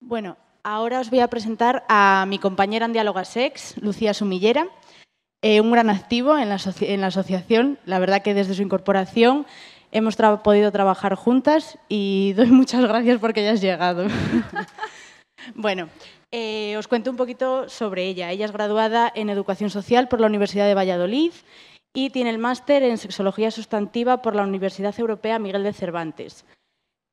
Bueno, ahora os voy a presentar a mi compañera en Diáloga Sex, Lucía Sumillera, eh, un gran activo en la, asociación. La verdad que desde su incorporación hemos podido trabajar juntas y doy muchas gracias porque hayas llegado. bueno, eh, os cuento un poquito sobre ella. Ella es graduada en Educación Social por la Universidad de Valladolid y tiene el máster en Sexología Sustantiva por la Universidad Europea Miguel de Cervantes.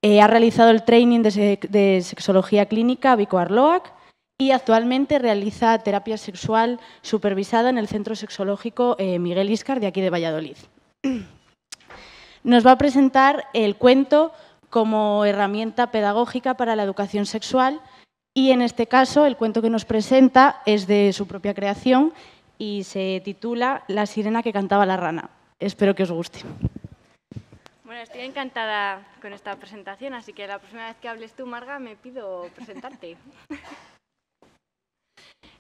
Eh, ha realizado el training de, sexología clínica Vico Arloac y actualmente realiza terapia sexual supervisada en el Centro Sexológico eh, Miguel Iscar de aquí de Valladolid. Nos va a presentar el cuento como herramienta pedagógica para la educación sexual y en este caso el cuento que nos presenta es de su propia creación y se titula La sirena que cantaba la rana. Espero que os guste. Bueno, estoy encantada con esta presentación, así que la próxima vez que hables tú, Marga, me pido presentarte.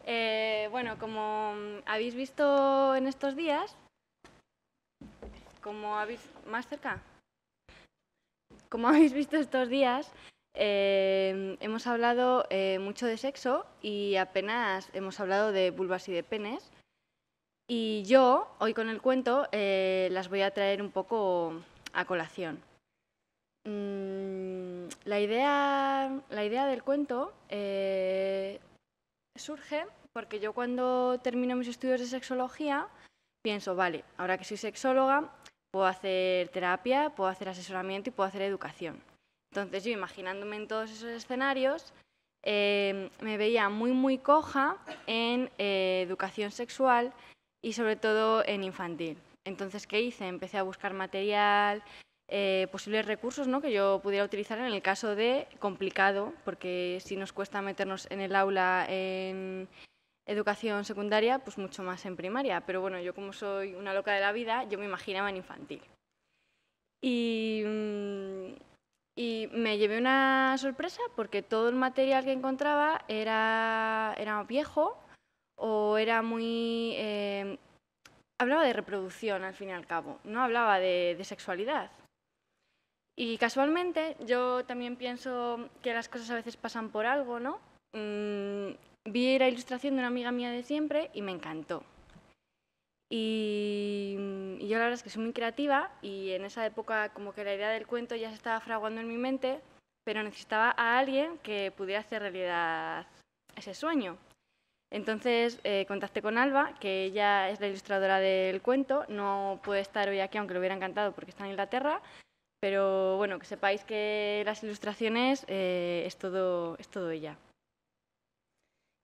Eh, bueno, como habéis visto en estos días, como habéis... ¿Más cerca? Como habéis visto estos días, eh, hemos hablado eh, mucho de sexo y apenas hemos hablado de vulvas y de penes. Y yo, hoy con el cuento, las voy a traer un poco a colación. Mm, la, idea, la idea del cuento eh, surge porque yo cuando termino mis estudios de sexología pienso, vale, ahora que soy sexóloga, puedo hacer terapia, puedo hacer asesoramiento y puedo hacer educación. Entonces yo imaginándome en todos esos escenarios, eh, me veía muy, muy coja en eh, educación sexual y sobre todo en infantil. Entonces, ¿qué hice? Empecé a buscar material, eh, posibles recursos que yo pudiera utilizar en el caso de complicado, porque si nos cuesta meternos en el aula en educación secundaria, pues mucho más en primaria. Pero bueno, yo como soy una loca de la vida, yo me imaginaba en infantil. Y, mm, me llevé una sorpresa porque todo el material que encontraba era, era viejo o era muy... Eh, hablaba de reproducción al fin y al cabo, no hablaba de, sexualidad. Y casualmente yo también pienso que las cosas a veces pasan por algo, ¿no? Mm, vi la ilustración de una amiga mía de siempre y me encantó. Y, y, yo la verdad es que soy muy creativa y en esa época como que la idea del cuento ya se estaba fraguando en mi mente, pero necesitaba a alguien que pudiera hacer realidad ese sueño. Entonces eh, contacté con Alba, que ella es la ilustradora del cuento, no puede estar hoy aquí, aunque lo hubiera encantado, porque está en Inglaterra, pero bueno, que sepáis que las ilustraciones eh, es, todo, es todo ella.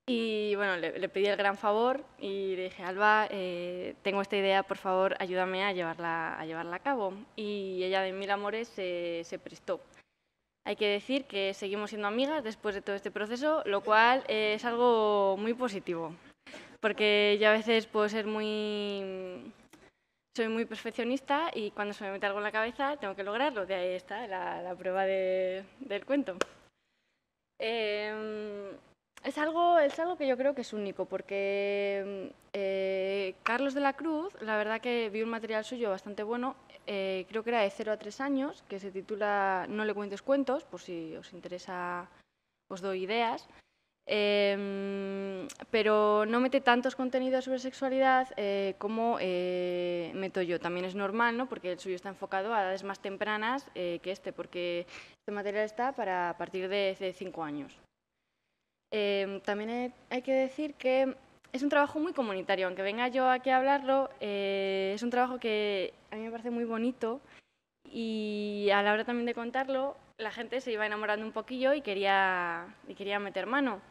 Y bueno, le, pedí el gran favor y le dije, Alba, eh, tengo esta idea, por favor, ayúdame a llevarla a, llevarla a cabo. Y ella de mil amores se prestó. Hay que decir que seguimos siendo amigas después de todo este proceso, lo cual es algo muy positivo, porque yo a veces puedo ser muy... Soy muy perfeccionista y cuando se me mete algo en la cabeza tengo que lograrlo, de ahí está la, prueba del cuento. Em, es, algo, es algo que yo creo que es único, porque eh, Carlos de la Cruz, la verdad que vi un material suyo bastante bueno, eh, creo que era de 0 a 3 años, que se titula No le cuentes cuentos, por si os interesa os doy ideas. Em, pero no mete tantos contenidos sobre sexualidad eh, como eh, meto yo. También es normal, ¿no? porque el suyo está enfocado a edades más tempranas que este, porque este material está para a partir de 5 años. Em, también hay que decir que es un trabajo muy comunitario, aunque venga yo aquí a hablarlo, eh, es un trabajo que a mí me parece muy bonito y a la hora también de contarlo, la gente se iba enamorando un poquillo y quería, y quería meter mano.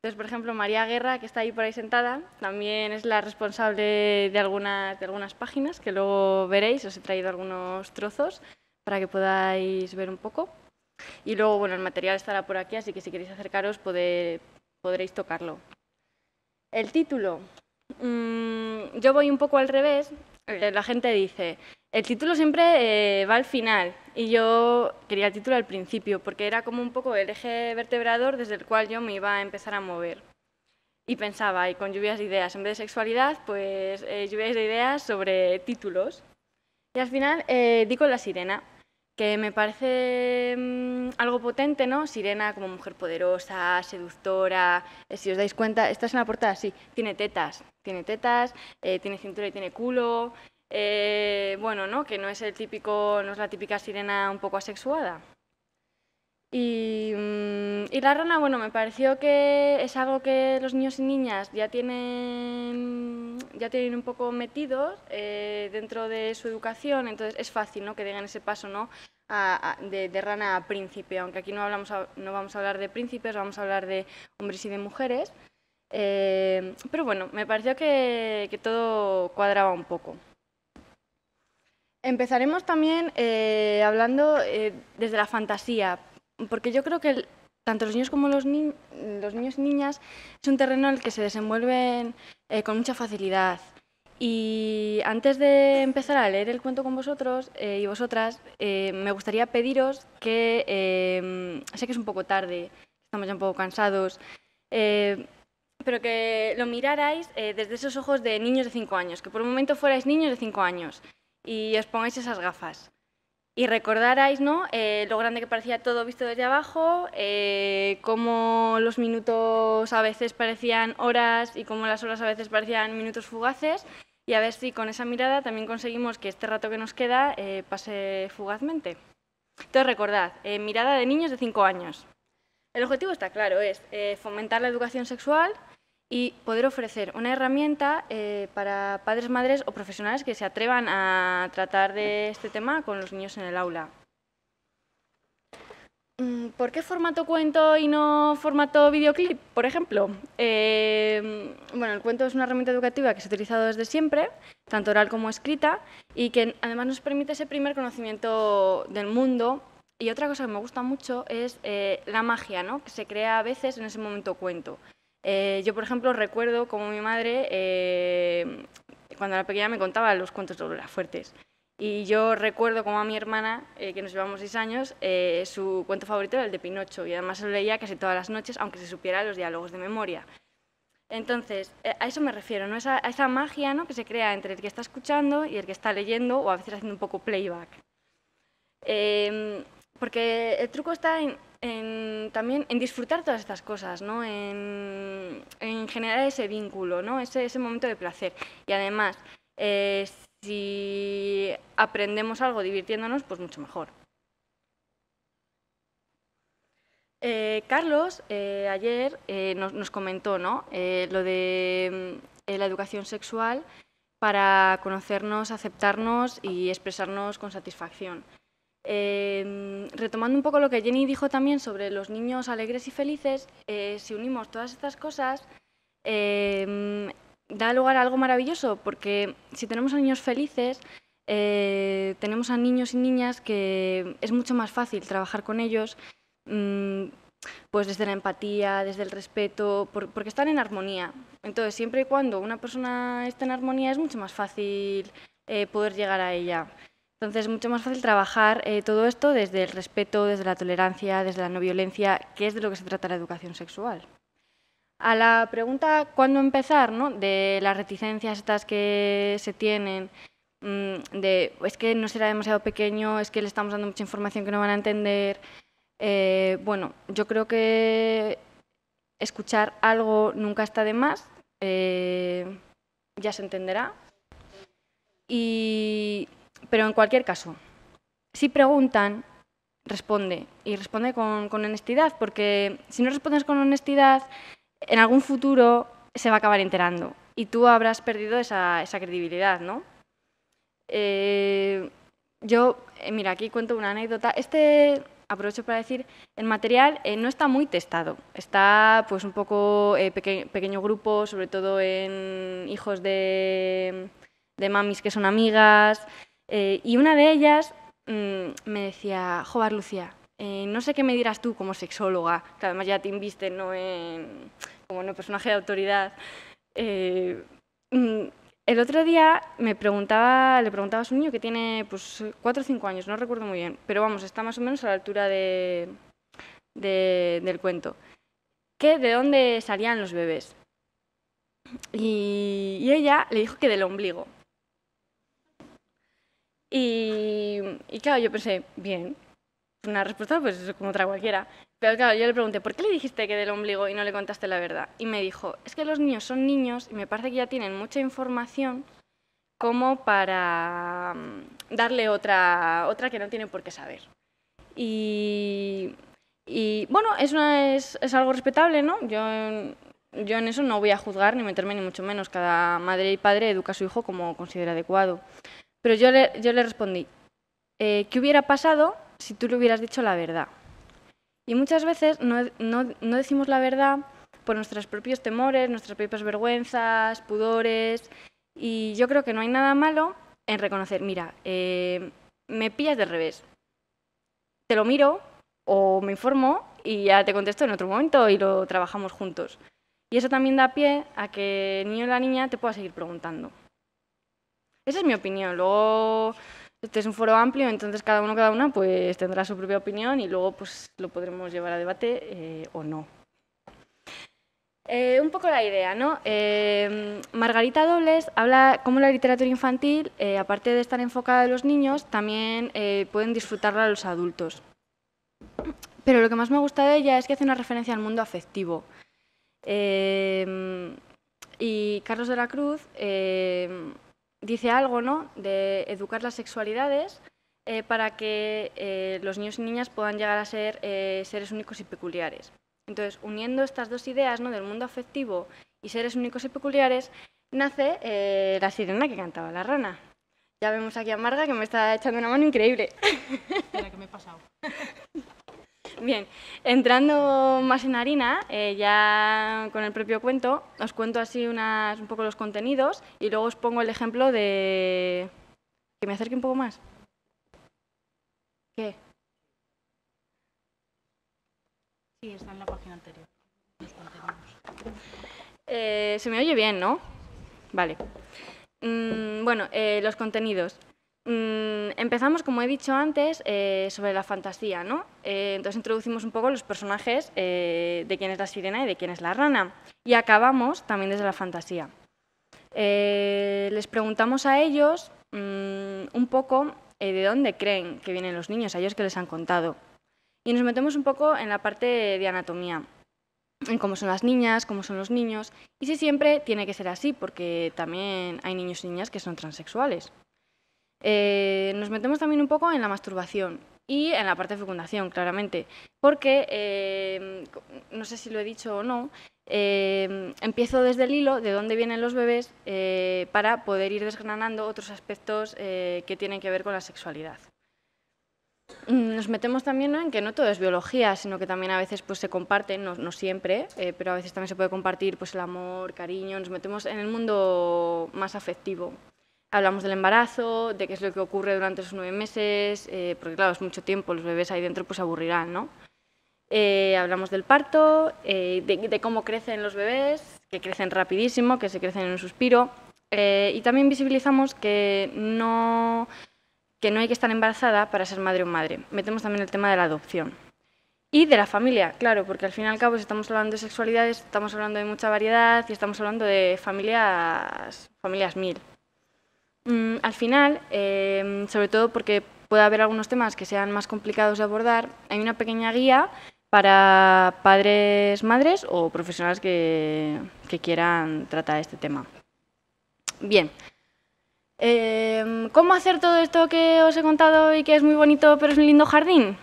Entonces, por ejemplo, María Guerra, que está ahí por ahí sentada, también es la responsable de algunas, de algunas páginas, que luego veréis, os he traído algunos trozos para que podáis ver un poco. Y luego, bueno, el material estará por aquí, así que si queréis acercaros podréis tocarlo. El título. Mm, yo voy un poco al revés. Eh, la gente dice, el título siempre eh, va al final y yo quería el título al principio porque era como un poco el eje vertebrador desde el cual yo me iba a empezar a mover. Y pensaba, y con lluvias de ideas, en vez de sexualidad, pues eh, lluvias de ideas sobre títulos. Y al final di con la sirena que me parece mm, algo potente, ¿no? Sirena como mujer poderosa, seductora, eh, si os dais cuenta, esta es una portada sí, tiene tetas, tiene tetas, eh, tiene cintura y tiene culo, eh, bueno, ¿no? Que no es el típico, no es la típica sirena un poco asexuada. Mm, y, la rana, bueno, me pareció que es algo que los niños y niñas ya tienen, ya tienen un poco metidos eh, dentro de su educación, entonces es fácil que den ese paso ¿no? de, rana a príncipe, aunque aquí no, vamos a hablar de príncipes, vamos a hablar de hombres y de mujeres. Eh, pero bueno, me pareció que, todo cuadraba un poco. Empezaremos también eh, hablando desde la fantasía, porque yo creo que tanto los niños como los, niños y niñas es un terreno en el que se desenvuelven eh, con mucha facilidad. Y antes de empezar a leer el cuento con vosotros eh, y vosotras, eh, me gustaría pediros que, sé que es un poco tarde, estamos ya un poco cansados, pero que lo mirarais desde esos ojos de niños de 5 años, que por un momento fuerais niños de 5 años y os pongáis esas gafas. Y recordarais, ¿no? Eh, lo grande que parecía todo visto desde abajo, eh, cómo los minutos a veces parecían horas y cómo las horas a veces parecían minutos fugaces. Y a ver si con esa mirada también conseguimos que este rato que nos queda eh, pase fugazmente. Entonces recordad, eh, mirada de niños de 5 años. El objetivo está claro, es fomentar la educación sexual, y poder ofrecer una herramienta eh, para padres, madres o profesionales que se atrevan a tratar de este tema con los niños en el aula. Mm, ¿Por qué formato cuento y no formato videoclip, por ejemplo? Eh, bueno, el cuento es una herramienta educativa que se ha utilizado desde siempre, tanto oral como escrita, y que además nos permite ese primer conocimiento del mundo. Y otra cosa que me gusta mucho es eh, la magia, ¿no? que se crea a veces en ese momento cuento. Eh, yo, por ejemplo, recuerdo como mi madre, eh, cuando era pequeña, me contaba los cuentos de las Fuertes. Y yo recuerdo como a mi hermana, eh, que nos llevamos seis años, su cuento favorito era el de Pinocho. Y además lo leía casi todas las noches, aunque se supiera los diálogos de memoria. Entonces, a eso me refiero, ¿no? a esa magia ¿no? que se crea entre el que está escuchando y el que está leyendo, o a veces haciendo un poco playback. porque el truco está en en, también en disfrutar todas estas cosas, ¿no? en, generar ese vínculo, ¿no? ese, momento de placer. Y además, eh, si aprendemos algo divirtiéndonos, pues mucho mejor. Eh, Carlos eh, ayer nos, nos, comentó ¿no? lo de la educación sexual para conocernos, aceptarnos y expresarnos con satisfacción. Em, retomando un poco lo que Jenny dijo también sobre los niños alegres y felices, eh, si unimos todas estas cosas, em, da lugar a algo maravilloso, porque si tenemos a niños felices, eh, tenemos a niños y niñas que es mucho más fácil trabajar con ellos, mm, pues desde la empatía, desde el respeto, porque están en armonía. Entonces, siempre y cuando una persona está en armonía, es mucho más fácil eh, poder llegar a ella. Entonces es mucho más fácil trabajar eh, todo esto desde el respeto, desde la tolerancia, desde la no violencia, que es de lo que se trata la educación sexual. A la pregunta cuándo empezar, de las reticencias estas que se tienen, mm, de es que no será demasiado pequeño, es que le estamos dando mucha información que no van a entender. Eh, bueno, yo creo que escuchar algo nunca está de más, eh, ya se entenderá. Y pero en cualquier caso, si preguntan, responde. Y responde con, honestidad, porque si no respondes con honestidad, en algún futuro se va a acabar enterando. Y tú habrás perdido esa, credibilidad, ¿no? Eh, yo, eh, mira, aquí cuento una anécdota. Este, aprovecho para decir, el material eh, no está muy testado. Está pues un poco pequeño grupo, sobre todo en hijos de, de mamis que son amigas. Eh, y una de ellas mm, me decía, Jobar Lucía, eh, no sé qué me dirás tú como sexóloga, que además ya te inviste ¿no? como no, personaje de autoridad. Eh, mm, el otro día me preguntaba, le preguntaba a su niño que tiene pues, 4 o 5 años, no recuerdo muy bien, pero vamos, está más o menos a la altura de, del cuento. ¿Qué, ¿De dónde salían los bebés? y ella le dijo que del ombligo. Y, claro, yo pensé, bien, una respuesta pues como otra cualquiera. Pero claro, yo le pregunté, ¿por qué le dijiste que del ombligo y no le contaste la verdad? Y me dijo, es que los niños son niños y me parece que ya tienen mucha información como para mm, darle otra, otra que no tienen por qué saber. Y, y bueno, es, es, algo respetable, ¿no? Yo, yo en eso no voy a juzgar ni meterme ni mucho menos. Cada madre y padre educa a su hijo como considera adecuado. Pero yo le, respondí, eh, ¿qué hubiera pasado si tú le hubieras dicho la verdad? Y muchas veces no, decimos la verdad por nuestros propios temores, nuestras propias vergüenzas, pudores. Y yo creo que no hay nada malo en reconocer, mira, eh, me pillas de revés. Te lo miro o me informo y ya te contesto en otro momento y lo trabajamos juntos. Y eso también da pie a que el niño o la niña te pueda seguir preguntando. Esa es mi opinión. Luego, este es un foro amplio, entonces cada uno, cada una, pues tendrá su propia opinión y luego pues lo podremos llevar a debate eh, o no. Eh, un poco la idea, ¿no? Eh, Margarita Dobles habla cómo la literatura infantil, aparte de estar enfocada en los niños, también pueden disfrutarla los adultos. Pero lo que más me gusta de ella es que hace una referencia al mundo afectivo. y Carlos de la Cruz dice algo ¿no? de educar las sexualidades eh, para que eh, los niños y niñas puedan llegar a ser eh, seres únicos y peculiares. Entonces, uniendo estas dos ideas ¿no? del mundo afectivo y seres únicos y peculiares, nace la sirena que cantaba la rana. Ya vemos aquí a Marga que me está echando una mano increíble. Espera, que me he pasado. Bien, entrando más en harina, eh, ya con el propio cuento, os cuento así un poco los contenidos y luego os pongo el ejemplo de... Que me acerque un poco más. ¿Qué? Sí, está en la página anterior. Eh, se me oye bien, ¿no? Vale. Mm, bueno, eh, los contenidos. Mm, empezamos, como he dicho antes, eh, sobre la fantasía, ¿no? Eh, entonces introducimos un poco los personajes eh, de quién es la sirena y de quién es la rana. Y acabamos también desde la fantasía. les preguntamos a ellos mm, un poco de dónde creen que vienen los niños, a ellos que les han contado. Y nos metemos un poco en la parte de anatomía, en cómo son las niñas, cómo son los niños, y si siempre tiene que ser así, porque también hay niños y niñas que son transexuales. Eh, nos metemos también un poco en la masturbación y en la parte de fecundación, claramente, porque, eh, no sé si lo he dicho o no, eh, empiezo desde el hilo de dónde vienen los bebés para poder ir desgranando otros aspectos que tienen que ver con la sexualidad. Mm, nos metemos también en que no todo es biología, sino que también a veces pues, se comparten, no, siempre, pero a veces también se puede compartir pues, el amor, cariño, nos metemos en el mundo más afectivo, Hablamos del embarazo, de qué es lo que ocurre durante esos nueve meses, eh, porque claro, es mucho tiempo, los bebés ahí dentro pues aburrirán, ¿no? Eh, hablamos del parto, eh, de, cómo crecen los bebés, que crecen rapidísimo, que se crecen en un suspiro, y también visibilizamos que no, que no hay que estar embarazada para ser madre o madre. Metemos también el tema de la adopción. Y de la familia, claro, porque al fin y al cabo si estamos hablando de sexualidades, estamos hablando de mucha variedad y estamos hablando de familias, familias mil. Mm, al final, em, sobre todo porque puede haber algunos temas que sean más complicados de abordar, hay una pequeña guía para padres, madres o profesionales que, quieran tratar este tema. Bien, em, ¿cómo hacer todo esto que os he contado y que es muy bonito pero es un lindo jardín?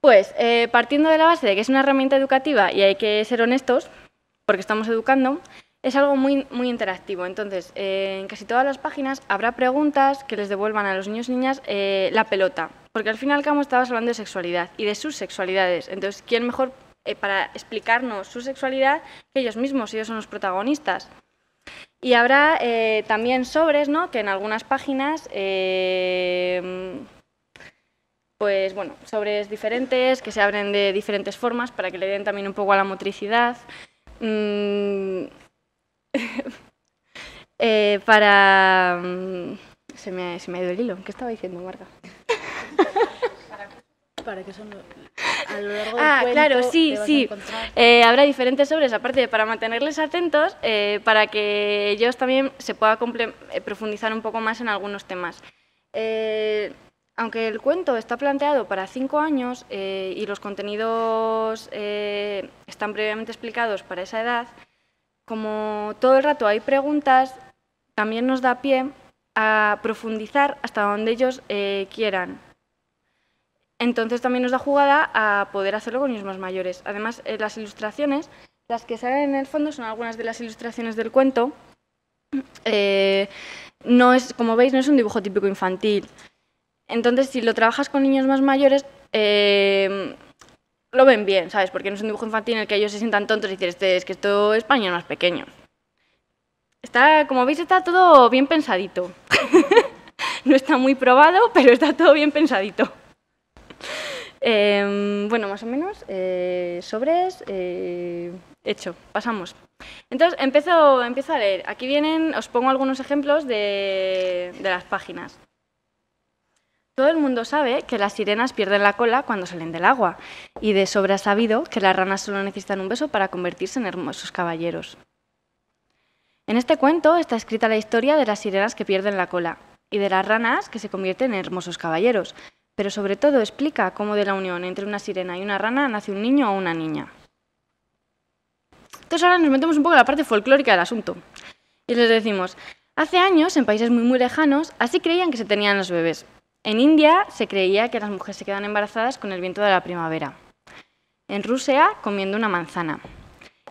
Pues eh, partiendo de la base de que es una herramienta educativa y hay que ser honestos, porque estamos educando, es algo muy, muy interactivo, entonces eh, en casi todas las páginas habrá preguntas que les devuelvan a los niños y niñas eh, la pelota, porque al final y al estabas hablando de sexualidad y de sus sexualidades, entonces ¿quién mejor eh, para explicarnos su sexualidad que ellos mismos? Ellos son los protagonistas. Y habrá también sobres, ¿no? Que en algunas páginas pues bueno, sobres diferentes que se abren de diferentes formas para que le den también un poco a la motricidad. Mm, Eh, para... Mm, se me, ha ido el hilo. ¿Qué estaba diciendo, Marga? para que son a lo largo ah, claro, sí, sí. Eh, habrá diferentes sobres, aparte para mantenerles atentos, eh, para que ellos también se pueda profundizar un poco más en algunos temas. aunque el cuento está planteado para cinco años y los contenidos están previamente explicados para esa edad, como todo el rato hay preguntas, también nos da pie a profundizar hasta donde ellos eh, quieran. Entonces también nos da jugada a poder hacerlo con niños más mayores. Además, eh, las ilustraciones, las que salen en el fondo son algunas de las ilustraciones del cuento. Eh, no es, como veis, no es un dibujo típico infantil. Entonces, si lo trabajas con niños más mayores, lo ven bien, ¿sabes? Porque no es un dibujo infantil en el que ellos se sientan tontos y dicen, este, es que esto España más más pequeño. Está, como veis, está todo bien pensadito. no está muy probado, pero está todo bien pensadito. Em, bueno, más o menos, eh, sobres, eh, hecho, pasamos. Entonces, empiezo, empiezo a leer. Aquí vienen, os pongo algunos ejemplos de las páginas. Todo el mundo sabe que las sirenas pierden la cola cuando salen del agua, y de sobra sabido que las ranas solo necesitan un beso para convertirse en hermosos caballeros. En este cuento está escrita la historia de las sirenas que pierden la cola, y de las ranas que se convierten en hermosos caballeros, pero sobre todo explica cómo de la unión entre una sirena y una rana nace un niño o una niña. Entonces ahora nos metemos un poco en la parte folclórica del asunto, y les decimos, hace años, en países muy muy lejanos, así creían que se tenían los bebés, en India se creía que las mujeres se quedan embarazadas con el viento de la primavera. En Rusia comiendo una manzana.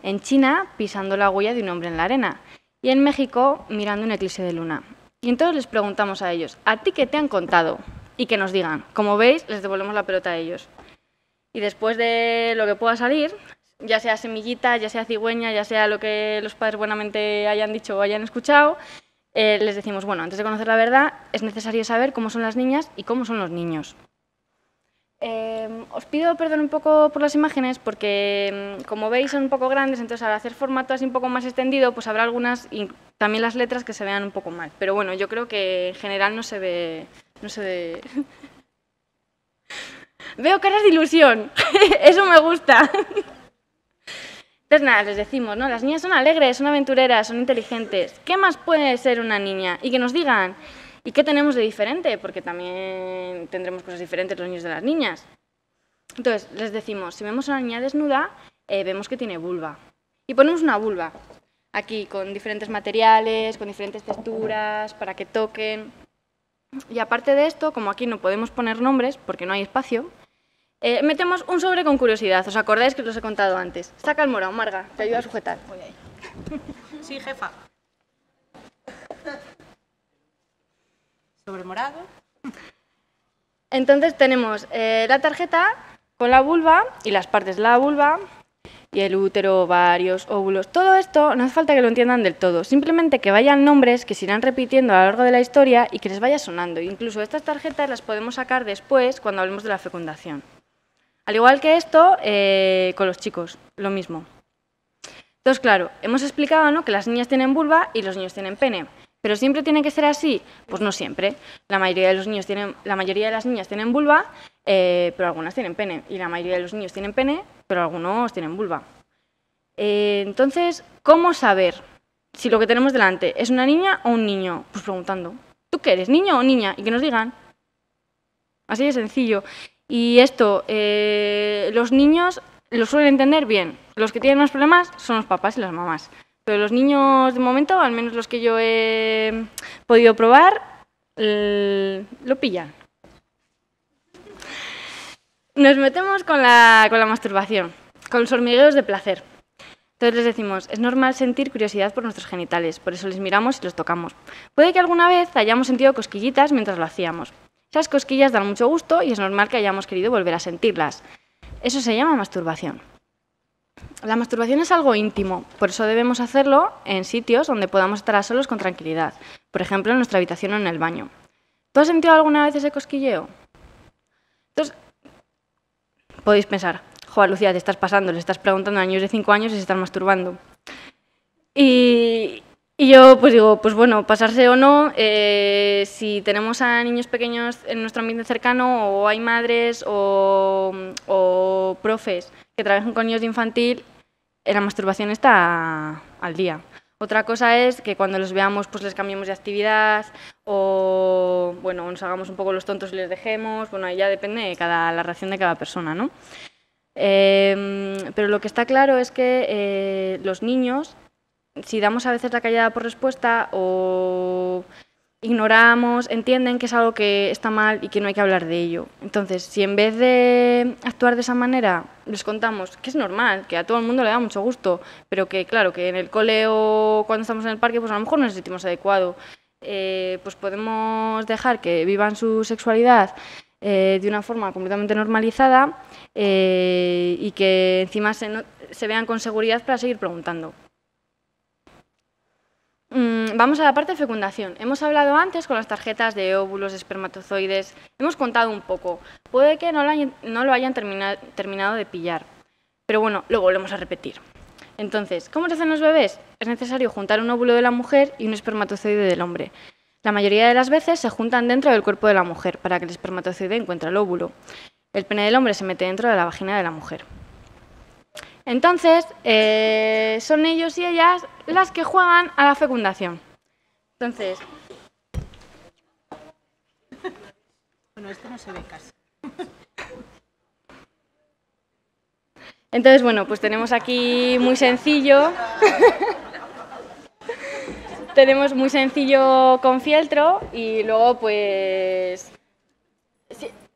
En China pisando la huella de un hombre en la arena. Y en México mirando un eclipse de luna. Y entonces les preguntamos a ellos, ¿a ti qué te han contado? Y que nos digan. Como veis, les devolvemos la pelota a ellos. Y después de lo que pueda salir, ya sea semillita, ya sea cigüeña, ya sea lo que los padres buenamente hayan dicho o hayan escuchado, eh, les decimos, bueno, antes de conocer la verdad es necesario saber cómo son las niñas y cómo son los niños. Em, os pido perdón un poco por las imágenes porque, mm, como veis, son un poco grandes, entonces al hacer formato así un poco más extendido, pues habrá algunas y también las letras que se vean un poco mal. Pero bueno, yo creo que en general no se ve... No se ve... Veo caras de ilusión. Eso me gusta. Entonces, nada, les decimos, ¿no? Las niñas son alegres, son aventureras, son inteligentes. ¿Qué más puede ser una niña? Y que nos digan, ¿y qué tenemos de diferente? Porque también tendremos cosas diferentes los niños de las niñas. Entonces, les decimos, si vemos a una niña desnuda, eh, vemos que tiene vulva. Y ponemos una vulva, aquí, con diferentes materiales, con diferentes texturas, para que toquen. Y aparte de esto, como aquí no podemos poner nombres, porque no hay espacio, eh, metemos un sobre con curiosidad, ¿os acordáis que os he contado antes? Saca el morado, Marga, te ayuda a sujetar. Sí, jefa. Sobre morado. Entonces tenemos eh, la tarjeta con la vulva y las partes de la vulva y el útero, varios óvulos. Todo esto no hace falta que lo entiendan del todo, simplemente que vayan nombres que se irán repitiendo a lo largo de la historia y que les vaya sonando. Incluso estas tarjetas las podemos sacar después cuando hablemos de la fecundación. Al igual que esto, eh, con los chicos, lo mismo. Entonces, claro, hemos explicado ¿no? que las niñas tienen vulva y los niños tienen pene. ¿Pero siempre tiene que ser así? Pues no siempre. La mayoría de, los niños tienen, la mayoría de las niñas tienen vulva, eh, pero algunas tienen pene. Y la mayoría de los niños tienen pene, pero algunos tienen vulva. Eh, entonces, ¿cómo saber si lo que tenemos delante es una niña o un niño? Pues preguntando, ¿tú qué eres, niño o niña? Y que nos digan. Así de sencillo. Y esto, eh, los niños lo suelen entender bien. Los que tienen más problemas son los papás y las mamás. Pero los niños, de momento, al menos los que yo he podido probar, mm, lo pillan. Nos metemos con la, con la masturbación, con los hormigueos de placer. Entonces les decimos, es normal sentir curiosidad por nuestros genitales, por eso les miramos y los tocamos. Puede que alguna vez hayamos sentido cosquillitas mientras lo hacíamos, esas cosquillas dan mucho gusto y es normal que hayamos querido volver a sentirlas. Eso se llama masturbación. La masturbación es algo íntimo, por eso debemos hacerlo en sitios donde podamos estar a solos con tranquilidad, por ejemplo en nuestra habitación o en el baño. ¿Tú has sentido alguna vez ese cosquilleo? Entonces, podéis pensar, Joa, Lucía, te estás pasando, le estás preguntando a niños de 5 años si se están masturbando. Y, y yo pues digo, pues bueno, pasarse o no, eh, si tenemos a niños pequeños en nuestro ambiente cercano o hay madres o, profes que trabajan con niños de infantil, eh, la masturbación está al día. Otra cosa es que cuando los veamos pues les cambiemos de actividad o bueno, nos hagamos un poco los tontos y les dejemos, bueno, ahí ya depende cada, la reacción de cada persona, ¿no? Em, pero lo que está claro es que eh, los niños si damos a veces la callada por respuesta o ignoramos, entienden que es algo que está mal y que no hay que hablar de ello. Entonces, si en vez de actuar de esa manera, les contamos que es normal, que a todo el mundo le da mucho gusto, pero que claro, que en el cole o cuando estamos en el parque, pues a lo mejor no nos sentimos adecuado, eh, pues podemos dejar que vivan su sexualidad eh, de una forma completamente normalizada eh, y que encima se vean con seguridad para seguir preguntando. Mm, vamos a la parte de fecundación. Hemos hablado antes con las tarjetas de óvulos, espermatozoides, hemos contado un poco. Puede que no lo hayan, terminado de pillar, pero bueno, lo volvemos a repetir. Entonces, ¿cómo se hacen los bebés? Es necesario juntar un óvulo de la mujer y un espermatozoide del hombre. La mayoría de las veces se juntan dentro del cuerpo de la mujer para que el espermatozoide encuentre el óvulo. El pene del hombre se mete dentro de la vagina de la mujer. Entonces, eh, son ellos y ellas las que juegan a la fecundación. Entonces... Bueno, esto no se ve Entonces, bueno, pues tenemos aquí muy sencillo. tenemos muy sencillo con fieltro y luego pues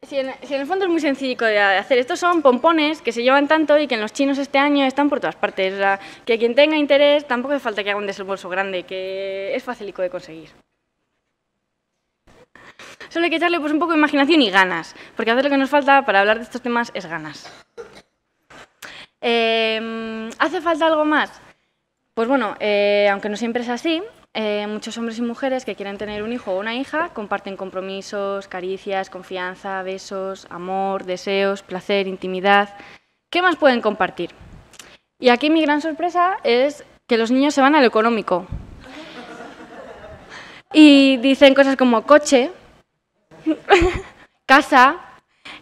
si en, el fondo es muy sencillo de hacer, estos son pompones que se llevan tanto y que en los chinos este año están por todas partes. que quien tenga interés tampoco hace falta que haga un desembolso grande, que es facilico de conseguir. Solo hay que echarle pues, un poco de imaginación y ganas, porque hacer lo que nos falta para hablar de estos temas es ganas. Em, ¿Hace falta algo más? Pues bueno, eh, aunque no siempre es así, eh, muchos hombres y mujeres que quieren tener un hijo o una hija comparten compromisos, caricias, confianza, besos, amor, deseos, placer, intimidad. ¿Qué más pueden compartir? Y aquí mi gran sorpresa es que los niños se van al económico. Y dicen cosas como coche, casa.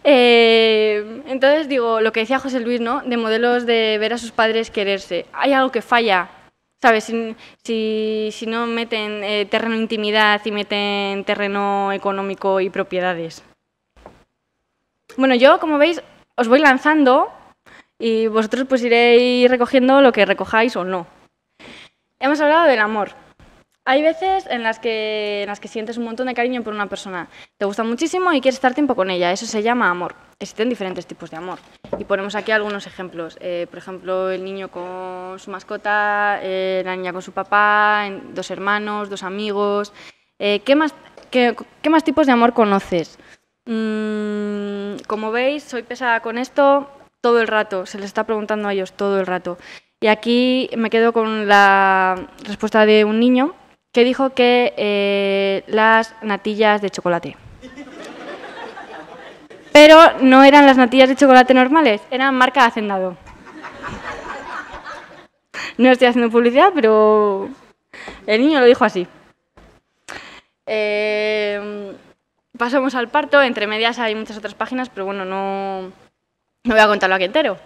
Eh, entonces digo, lo que decía José Luis, ¿no? De modelos de ver a sus padres quererse. Hay algo que falla si, si, no meten eh, terreno intimidad y meten terreno económico y propiedades. Bueno, yo, como veis, os voy lanzando y vosotros pues iréis recogiendo lo que recojáis o no. Hemos hablado del amor. Hay veces en las, que, en las que sientes un montón de cariño por una persona. Te gusta muchísimo y quieres estar tiempo con ella. Eso se llama amor. Existen diferentes tipos de amor. Y ponemos aquí algunos ejemplos. Eh, por ejemplo, el niño con su mascota, eh, la niña con su papá, dos hermanos, dos amigos. Eh, ¿qué, más, qué, qué, más tipos de amor conoces? Mm, como veis, soy pesada con esto todo el rato. Se les está preguntando a ellos todo el rato. Y aquí me quedo con la respuesta de un niño que dijo que eh, las natillas de chocolate. Pero no eran las natillas de chocolate normales, eran marca Hacendado. No estoy haciendo publicidad, pero el niño lo dijo así. Eh, pasamos al parto, entre medias hay muchas otras páginas, pero bueno, no, no voy a contarlo aquí entero.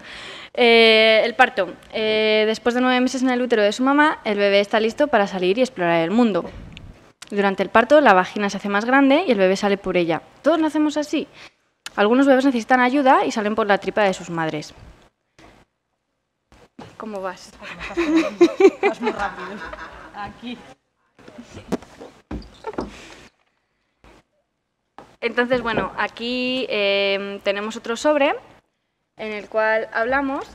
Eh, el parto. Eh, después de nueve meses en el útero de su mamá, el bebé está listo para salir y explorar el mundo. Durante el parto, la vagina se hace más grande y el bebé sale por ella. Todos nacemos así. Algunos bebés necesitan ayuda y salen por la tripa de sus madres. ¿Cómo vas? Vas muy rápido. Aquí. Entonces, bueno, aquí eh, tenemos otro sobre en el cual hablamos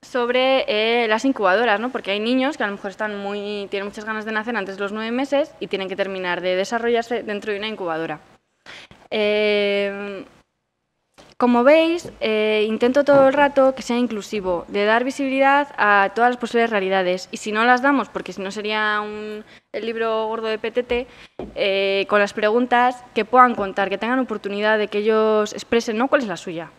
sobre eh, las incubadoras, ¿no? porque hay niños que a lo mejor están muy, tienen muchas ganas de nacer antes de los nueve meses y tienen que terminar de desarrollarse dentro de una incubadora. Eh, como veis, eh, intento todo el rato que sea inclusivo, de dar visibilidad a todas las posibles realidades. Y si no las damos, porque si no sería un, el libro gordo de PTT, con las preguntas que puedan contar, que tengan oportunidad de que ellos expresen ¿no? cuál es la suya.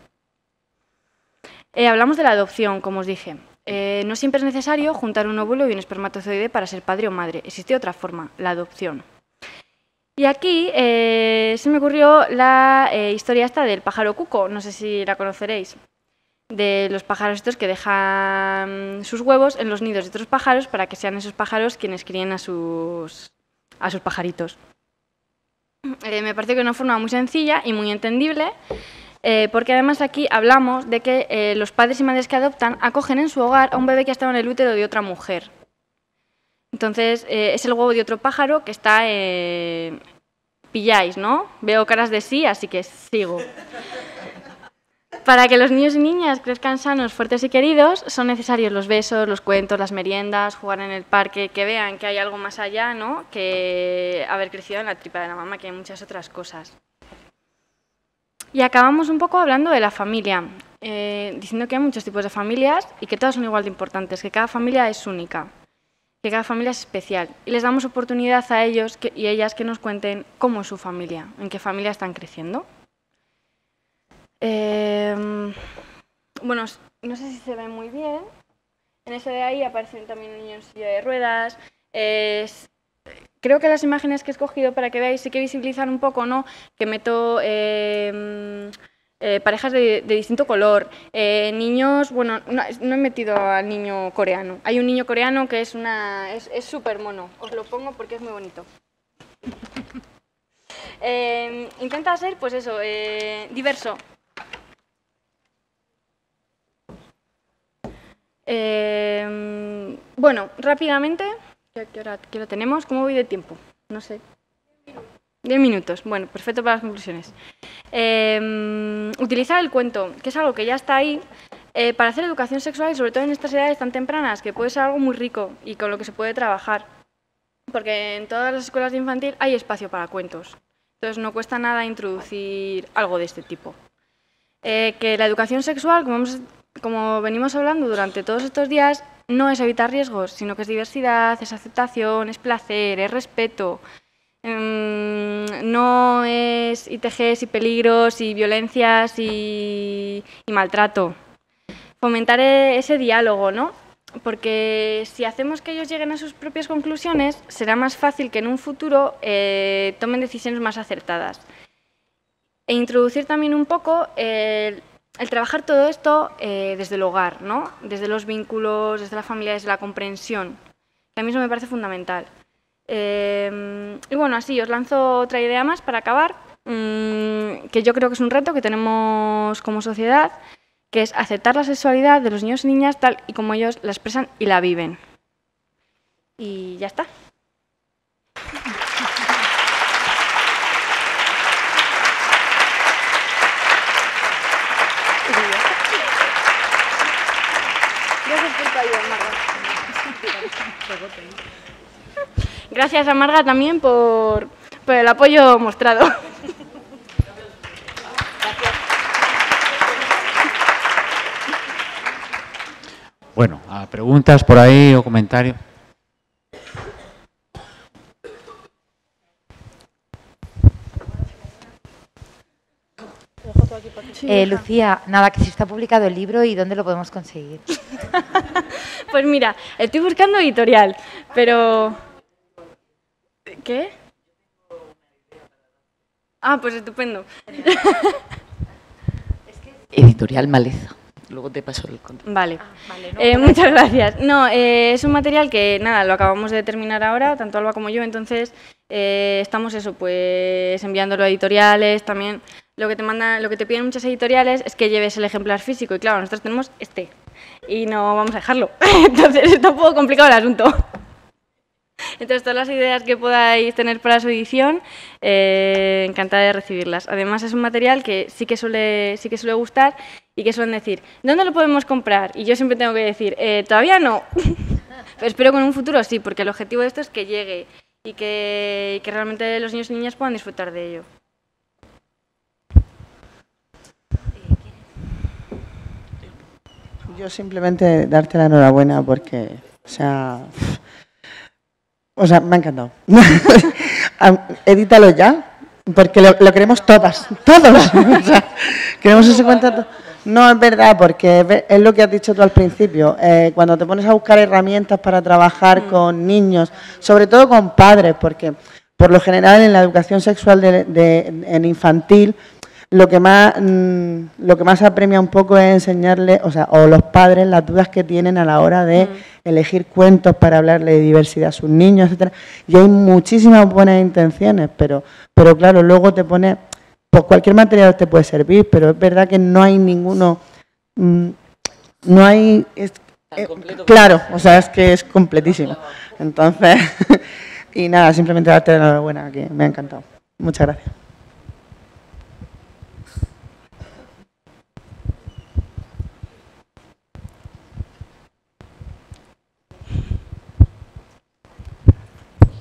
Eh, hablamos de la adopción, como os dije. Eh, no siempre es necesario juntar un óvulo y un espermatozoide para ser padre o madre. Existe otra forma, la adopción. Y aquí eh, se me ocurrió la historia esta del pájaro cuco, no sé si la conoceréis, de los pájaros estos que dejan sus huevos en los nidos de otros pájaros para que sean esos pájaros quienes críen a sus, a sus pajaritos. me parece que es una forma muy sencilla y muy entendible eh, porque además aquí hablamos de que eh, los padres y madres que adoptan acogen en su hogar a un bebé que ha estado en el útero de otra mujer. Entonces, eh, es el huevo de otro pájaro que está... pilláis, ¿no? Veo caras de sí, así que sigo. Para que los niños y niñas crezcan sanos, fuertes y queridos, son necesarios los besos, los cuentos, las meriendas, jugar en el parque, que vean que hay algo más allá, ¿no? Que haber crecido en la tripa de la mamá, que hay muchas otras cosas. Y acabamos un poco hablando de la familia, eh, diciendo que hay muchos tipos de familias y que todas son igual de importantes, que cada familia es única, que cada familia es especial. Y les damos oportunidad a ellos y ellas que nos cuenten cómo es su familia, en qué familia están creciendo. Eh, bueno, no sé si se ve muy bien. En ese de ahí aparecen también niños en silla de ruedas, es creo que las imágenes que he escogido para que veáis sí que visibilizar un poco, ¿no? Que meto em, eh, parejas de, distinto color, eh, niños, bueno, no, he metido al niño coreano. Hay un niño coreano que es una, es súper mono. Os lo pongo porque es muy bonito. Em, intenta ser, pues eso, eh, diverso. Em, bueno, rápidamente, ¿Qué, hora, tenemos? ¿Cómo voy de tiempo? No sé. Diez minutos. Bueno, perfecto para las conclusiones. Em, utilizar el cuento, que es algo que ya está ahí, eh, para hacer educación sexual y sobre todo en estas edades tan tempranas, que puede ser algo muy rico y con lo que se puede trabajar. Porque en todas las escuelas de infantil hay espacio para cuentos. Entonces no cuesta nada introducir algo de este tipo. Eh, que la educación sexual, como, hemos, como venimos hablando durante todos estos días, no es evitar riesgos, sino que es diversidad, es aceptación, es placer, es respeto. Mm, no es ITGs y peligros y violencias y, maltrato. Fomentar e, ese diálogo, ¿no? porque si hacemos que ellos lleguen a sus propias conclusiones, será más fácil que en un futuro eh, tomen decisiones más acertadas. E introducir también un poco el el trabajar todo esto eh, desde el hogar, ¿no? desde los vínculos, desde la familia, desde la comprensión, que a mí eso me parece fundamental. Em, y bueno, así os lanzo otra idea más para acabar, mm, que yo creo que es un reto que tenemos como sociedad, que es aceptar la sexualidad de los niños y niñas tal y como ellos la expresan y la viven. Y ya está. Gracias a Marga también por, el apoyo mostrado. Bueno, preguntas por ahí o comentarios. Eh, Lucía, nada, que si está publicado el libro y dónde lo podemos conseguir. pues mira, estoy buscando editorial, pero... ¿Qué? Ah, pues estupendo. Editorial Maleza. Luego te paso el contacto. Vale. Ah, vale eh, muchas gracias. No, eh, es un material que, nada, lo acabamos de terminar ahora, tanto Alba como yo, entonces estamos eso, pues enviándolo a editoriales, también lo que te manda, lo que te piden muchas editoriales es que lleves el ejemplar físico y claro, nosotros tenemos este y no vamos a dejarlo. Entonces está un poco complicado el asunto. Entonces todas las ideas que podáis tener para su edición, eh, encantada de recibirlas. Además es un material que sí que suele, sí que suele gustar y que suelen decir, ¿dónde lo podemos comprar? Y yo siempre tengo que decir, eh, todavía no. Pero espero con un futuro sí, porque el objetivo de esto es que llegue y que, y que realmente los niños y niñas puedan disfrutar de ello. Yo simplemente darte la enhorabuena porque, o sea, o sea, me ha encantado. Edítalo ya, porque lo, queremos todas, todos. queremos No, es verdad, porque es lo que has dicho tú al principio. Eh, cuando te pones a buscar herramientas para trabajar mm. con niños, sobre todo con padres, porque por lo general en la educación sexual en infantil lo que más mm, lo que más apremia un poco es enseñarle, o sea, o los padres las dudas que tienen a la hora de elegir cuentos para hablarle de diversidad a sus niños, etcétera. Y hay muchísimas buenas intenciones, pero pero claro, luego te pone pues cualquier material te puede servir, pero es verdad que no hay ninguno mm, no hay eh, claro, o sea, es que es completísimo. Entonces, y nada, simplemente darte la enhorabuena que me ha encantado. Muchas gracias.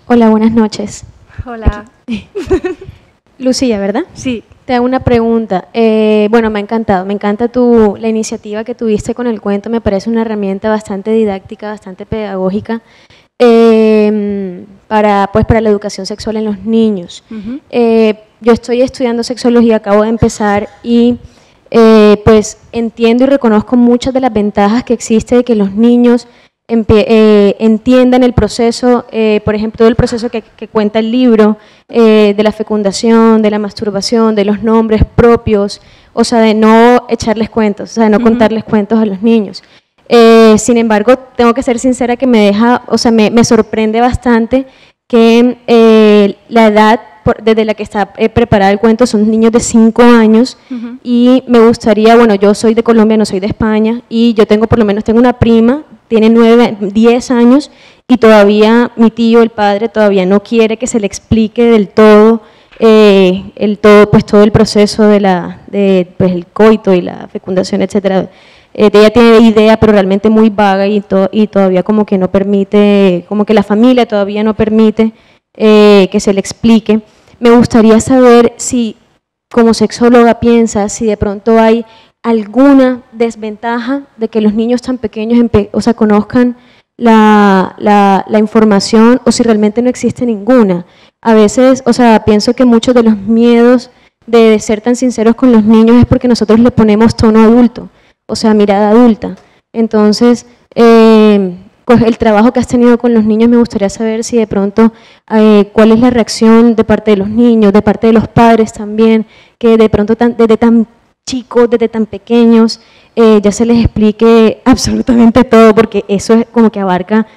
Hola, buenas noches. Hola. Lucía, ¿verdad? Sí. Te hago una pregunta. Eh, bueno, me ha encantado, me encanta tu, la iniciativa que tuviste con el cuento, me parece una herramienta bastante didáctica, bastante pedagógica. Em, para, pues, para la educación sexual en los niños. Eh, yo estoy estudiando sexología, acabo de empezar y eh, pues entiendo y reconozco muchas de las ventajas que existe de que los niños eh, entiendan el proceso, eh, por ejemplo, todo el proceso que, cuenta el libro, eh, de la fecundación, de la masturbación, de los nombres propios, o sea, de no echarles cuentos, o sea, de no contarles cuentos a los niños. sin embargo, tengo que ser sincera que me deja, o sea, me, sorprende bastante que la edad desde la que está preparada el cuento son niños de 5 años y me gustaría, bueno, yo soy de Colombia, no soy de España y yo tengo por lo menos tengo una prima tiene nueve, diez años y todavía mi tío, el padre, todavía no quiere que se le explique del todo, eh, el todo, pues todo el proceso de la, pues, el coito y la fecundación, etcétera. Eh, ella tiene idea, pero realmente muy vaga y, y todavía como que no permite, como que la familia todavía no permite eh, que se le explique. Me gustaría saber si como sexóloga piensa si de pronto hay alguna desventaja de que los niños tan pequeños o conozcan la, información o si realmente no existe ninguna. A veces, o sea, pienso que muchos de los miedos de ser tan sinceros con los niños es porque nosotros le ponemos tono adulto, o sea, mirada adulta. Entonces, eh, pues, el trabajo que has tenido con los niños, me gustaría saber si de pronto eh, cuál es la reacción de parte de los niños, de parte de los padres también, que de pronto tan, desde tan chicos desde tan pequeños, eh, ya se les explique absolutamente todo, porque eso es como que abarca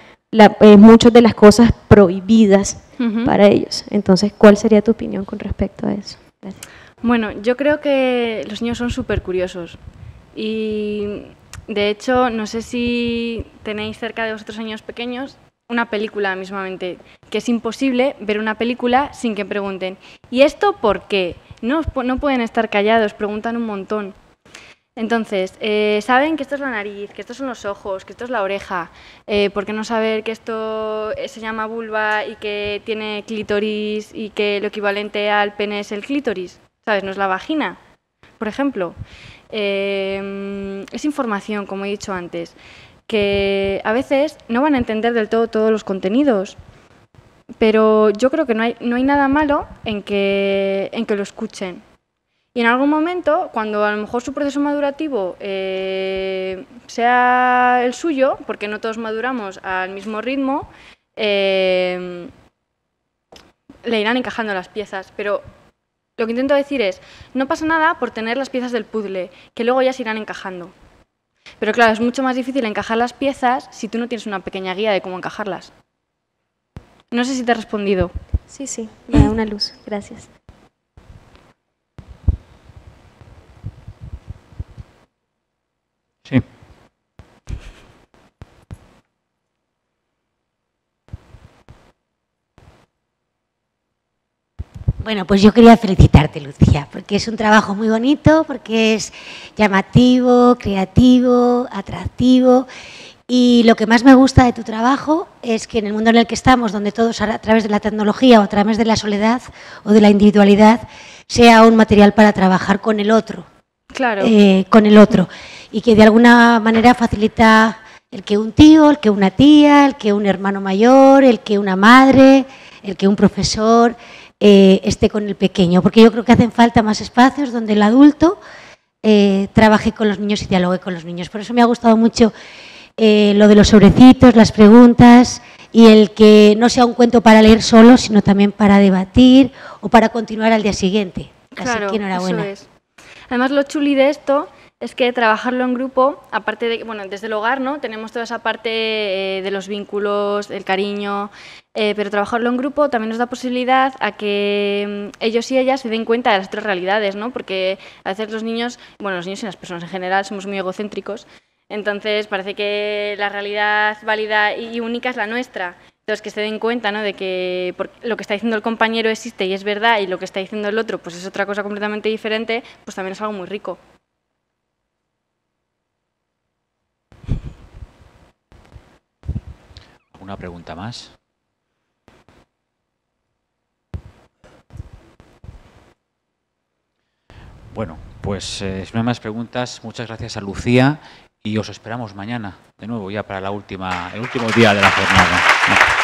eh, muchas de las cosas prohibidas para ellos. Entonces, ¿cuál sería tu opinión con respecto a eso? Bueno, yo creo que los niños son súper curiosos y de hecho, no sé si tenéis cerca de vosotros niños pequeños una película mismamente, que es imposible ver una película sin que pregunten, ¿y esto por qué? No, pueden estar callados, preguntan un montón. Entonces, eh, saben que esto es la nariz, que estos son los ojos, que esto es la oreja. Eh, ¿Por qué no saber que esto eh, se llama vulva y que tiene clítoris y que lo equivalente al pene es el clítoris? ¿Sabes? No es la vagina, por ejemplo. Em, es información, como he dicho antes, que a veces no van a entender del todo todos los contenidos. Pero yo creo que no hay, nada malo en que, lo escuchen. Y en algún momento, cuando a lo mejor su proceso madurativo eh, sea el suyo, porque no todos maduramos al mismo ritmo, eh, le irán encajando las piezas. Pero lo que intento decir es, no pasa nada por tener las piezas del puzzle, que luego ya se irán encajando. Pero claro, es mucho más difícil encajar las piezas si tú no tienes una pequeña guía de cómo encajarlas. No sé si te ha respondido. Sí, sí, me da una luz. Gracias. Sí. Bueno, pues yo quería felicitarte, Lucía, porque es un trabajo muy bonito, porque es llamativo, creativo, atractivo y lo que más me gusta de tu trabajo es que en el mundo en el que estamos, donde todos a través de la tecnología o a través de la soledad o de la individualidad, sea un material para trabajar con el otro. Claro. Eh, con el otro. Y que de alguna manera facilita el que un tío, el que una tía, el que un hermano mayor, el que una madre, el que un profesor eh, esté con el pequeño. Porque yo creo que hacen falta más espacios donde el adulto eh, trabaje con los niños y dialogue con los niños. Por eso me ha gustado mucho eh, lo de los sobrecitos, las preguntas y el que no sea un cuento para leer solo, sino también para debatir o para continuar al día siguiente. Así que enhorabuena. Además, lo chuli de esto es que trabajarlo en grupo, aparte de, bueno, desde el hogar, ¿no? Tenemos toda esa parte eh, de los vínculos, del cariño, eh, pero trabajarlo en grupo también nos da posibilidad a que mm, ellos y ellas se den cuenta de las otras realidades, ¿no? Porque a veces los niños, bueno, los niños y las personas en general somos muy egocéntricos entonces parece que la realidad válida y única es la nuestra. Entonces que se den cuenta de que lo que está diciendo el compañero existe y es verdad y lo que está diciendo el otro pues es otra cosa completamente diferente, pues también es algo muy rico. ¿Una pregunta más? Bueno, pues si no hay más preguntas, muchas gracias a Lucía y os esperamos mañana de nuevo ya para la última, el último día de la jornada.